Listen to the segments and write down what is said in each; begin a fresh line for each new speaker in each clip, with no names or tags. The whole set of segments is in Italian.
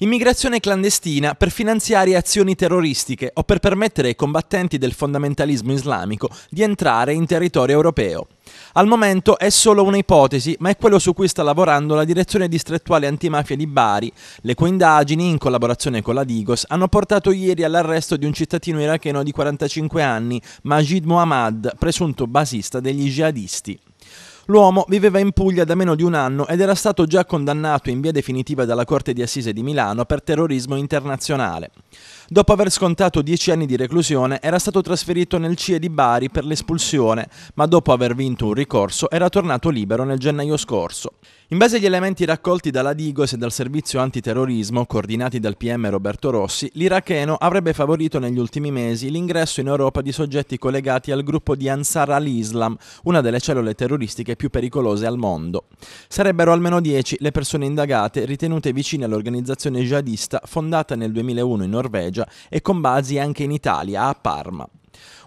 Immigrazione clandestina per finanziare azioni terroristiche o per permettere ai combattenti del fondamentalismo islamico di entrare in territorio europeo. Al momento è solo un'ipotesi, ma è quello su cui sta lavorando la direzione distrettuale antimafia di Bari, le cui indagini, in collaborazione con la Digos, hanno portato ieri all'arresto di un cittadino iracheno di 45 anni, Majid Mohammad, presunto basista degli jihadisti. L'uomo viveva in Puglia da meno di un anno ed era stato già condannato in via definitiva dalla Corte di Assise di Milano per terrorismo internazionale. Dopo aver scontato dieci anni di reclusione, era stato trasferito nel CIE di Bari per l'espulsione, ma dopo aver vinto un ricorso era tornato libero nel gennaio scorso. In base agli elementi raccolti dalla Digos e dal servizio antiterrorismo, coordinati dal PM Roberto Rossi, l'iracheno avrebbe favorito negli ultimi mesi l'ingresso in Europa di soggetti collegati al gruppo di Ansar al-Islam, una delle cellule terroristiche più pericolose al mondo. Sarebbero almeno 10 le persone indagate ritenute vicine all'organizzazione jihadista fondata nel 2001 in Norvegia e con basi anche in Italia, a Parma.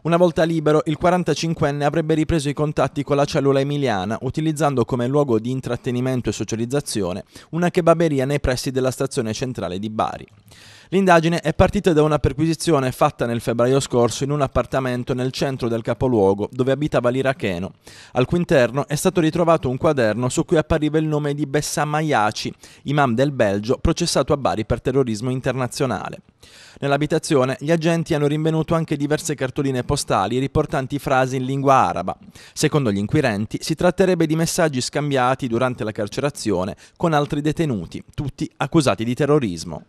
Una volta libero, il 45enne avrebbe ripreso i contatti con la cellula emiliana, utilizzando come luogo di intrattenimento e socializzazione una kebaberia nei pressi della stazione centrale di Bari. L'indagine è partita da una perquisizione fatta nel febbraio scorso in un appartamento nel centro del capoluogo dove abitava l'iracheno. Al cui interno è stato ritrovato un quaderno su cui appariva il nome di Bessam Ayaci, imam del Belgio, processato a Bari per terrorismo internazionale. Nell'abitazione gli agenti hanno rinvenuto anche diverse cartoline postali riportanti frasi in lingua araba. Secondo gli inquirenti si tratterebbe di messaggi scambiati durante la carcerazione con altri detenuti, tutti accusati di terrorismo.